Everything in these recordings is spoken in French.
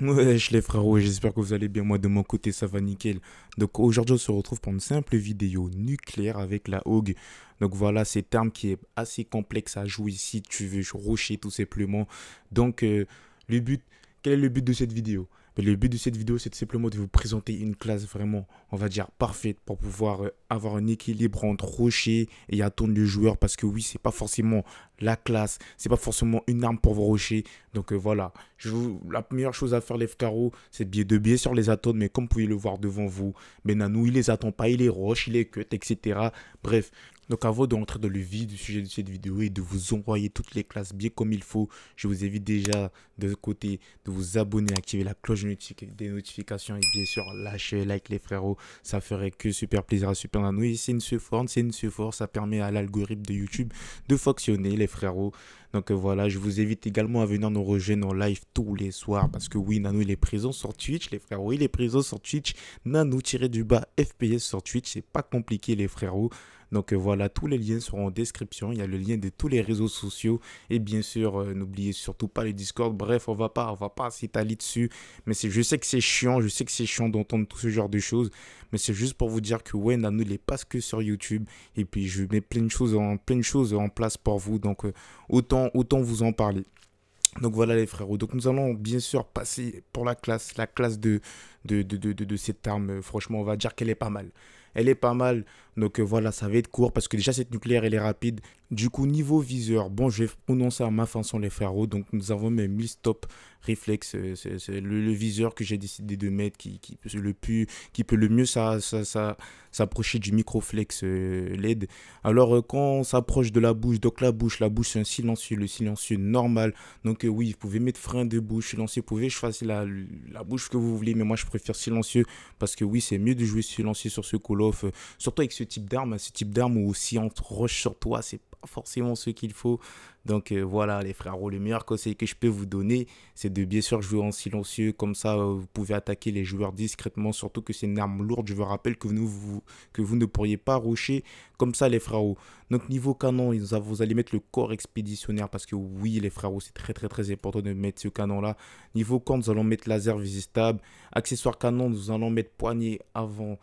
je les frérots, j'espère que vous allez bien. Moi de mon côté, ça va nickel. Donc aujourd'hui, on se retrouve pour une simple vidéo nucléaire avec la hog Donc voilà, c'est un terme qui est assez complexe à jouer ici tu veux rocher tout simplement. Donc euh, le but, quel est le but de cette vidéo ben, le but de cette vidéo, c'est simplement de vous présenter une classe vraiment, on va dire, parfaite pour pouvoir euh, avoir un équilibre entre rocher et attendre le joueur parce que oui, c'est pas forcément la classe, c'est pas forcément une arme pour vos rochers. Donc euh, voilà, je vous, la meilleure chose à faire les carreaux, c'est de, de bien sur les atomes mais comme vous pouvez le voir devant vous, nous il les attend pas, il est roche, il les cut, etc. Bref, donc avant de dans le vif du sujet de cette vidéo et de vous envoyer toutes les classes bien comme il faut, je vous évite déjà de côté de vous abonner, activer la cloche des notifications et bien sûr lâcher like les frérots, ça ferait que super plaisir à super Nano, C'est une forme, c'est une force. Ça permet à l'algorithme de YouTube de fonctionner, les frérots. Donc euh, voilà, je vous invite également à venir nous rejoindre en live tous les soirs parce que oui, Nano il est présent sur Twitch, les frérots, il est présent sur Twitch. Nano tiré du bas FPS sur Twitch, c'est pas compliqué les frérots. Donc euh, voilà, tous les liens seront en description. Il y a le lien de tous les réseaux sociaux. Et bien sûr, euh, n'oubliez surtout pas les Discord. Bref, on va pas, on va pas s'étaler dessus. Mais je sais que c'est chiant, je sais que c'est chiant d'entendre tout ce genre de choses. Mais c'est juste pour vous dire que Wayne, ne n'est pas que sur YouTube. Et puis je mets plein de choses en, plein de choses en place pour vous. Donc euh, autant, autant vous en parler. Donc voilà les frérots. Donc nous allons bien sûr passer pour la classe, la classe de, de, de cette arme. Franchement, on va dire qu'elle est pas mal elle est pas mal. Donc euh, voilà, ça va être court parce que déjà cette nucléaire, elle est rapide. Du coup, niveau viseur, bon, je vais prononcer à ma façon les frérots. Donc nous avons mes 1000 stop reflex euh, c'est le, viseur que j'ai décidé de mettre qui, le plus, qui peut le mieux ça, ça, s'approcher du microflex euh, LED. Alors quand on s'approche de la bouche, donc la bouche, la bouche c'est un silencieux, le silencieux normal. Donc oui, vous pouvez mettre frein de bouche, silencieux, vous pouvez choisir la, la bouche que vous voulez, mais moi je préfère silencieux parce que oui, c'est mieux de jouer silencieux sur ce col euh, surtout avec ce type d'arme, ce type d'arme où si on te rush sur toi, c'est pas forcément ce qu'il faut. Donc euh, voilà, les frérots, le meilleur conseil que je peux vous donner, c'est de bien sûr jouer en silencieux. Comme ça, euh, vous pouvez attaquer les joueurs discrètement, surtout que c'est une arme lourde. Je vous rappelle que nous, vous, que vous ne pourriez pas rocher comme ça, les frérots. Donc niveau canon, vous allez mettre le corps expéditionnaire parce que oui, les frérots, c'est très très très important de mettre ce canon-là. Niveau canon, nous allons mettre laser visitable Accessoire canon, nous allons mettre poignée avant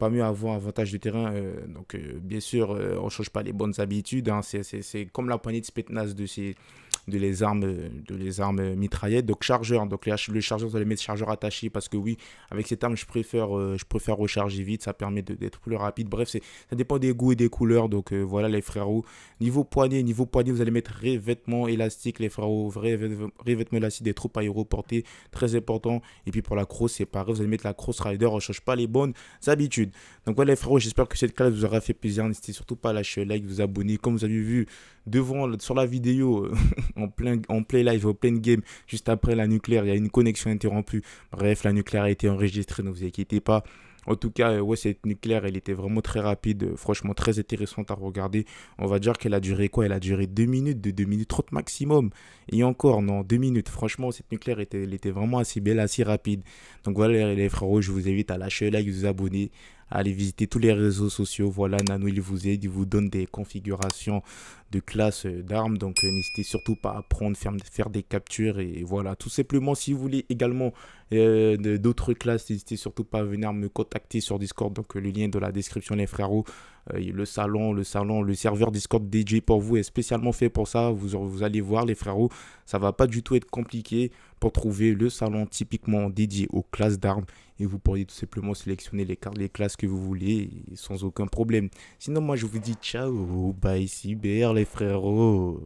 pas mieux avoir avantage de terrain. Euh, donc, euh, bien sûr, euh, on change pas les bonnes habitudes. Hein. c'est comme la poignée de Spetnaz de ces euh, de les armes, de les armes mitraillettes, donc chargeur Donc les, chargeur chargeurs, vous allez mettre chargeur attaché parce que oui, avec cette arme, je préfère, euh, je préfère recharger vite, ça permet d'être plus rapide. Bref, ça dépend des goûts et des couleurs. Donc euh, voilà les frérots. Niveau poignet niveau poignet vous allez mettre revêtement élastique, les frérots, vrai revêtement élastique des troupes aéroportées, très important. Et puis pour la crosse, c'est pareil, vous allez mettre la crosse rider, on change pas les bonnes habitudes. Donc voilà les frérots, j'espère que cette classe vous aura fait plaisir. N'hésitez surtout pas à lâcher un like, vous abonner. Comme vous avez vu devant sur la vidéo. en plein en play live, au plein game, juste après la nucléaire, il y a une connexion interrompue. Bref, la nucléaire a été enregistrée, ne vous inquiétez pas. En tout cas, euh, ouais, cette nucléaire, elle était vraiment très rapide, euh, franchement très intéressante à regarder. On va dire qu'elle a duré quoi Elle a duré 2 minutes, de 2 minutes 30 maximum. Et encore, non, 2 minutes. Franchement, cette nucléaire, était, elle était vraiment assez belle, assez rapide. Donc voilà les frérots, je vous invite à lâcher le like, vous abonner, Allez visiter tous les réseaux sociaux. Voilà, Nano, il vous aide, il vous donne des configurations de classe euh, d'armes. Donc euh, n'hésitez surtout pas à prendre, faire, des captures. Et, voilà, tout simplement, si vous voulez également euh, d'autres classes, n'hésitez surtout pas à venir me contacter sur Discord. Donc le lien dans la description, les frérots. Euh, le salon, le salon, le serveur Discord DJ pour vous est spécialement fait pour ça. Vous, allez voir les frérots, ça va pas du tout être compliqué pour trouver le salon typiquement dédié aux classes d'armes et vous pourriez tout simplement sélectionner les, cartes les classes que vous voulez sans aucun problème. Sinon moi je vous dis ciao, bye cyber les frérots.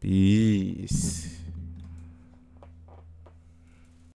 Peace.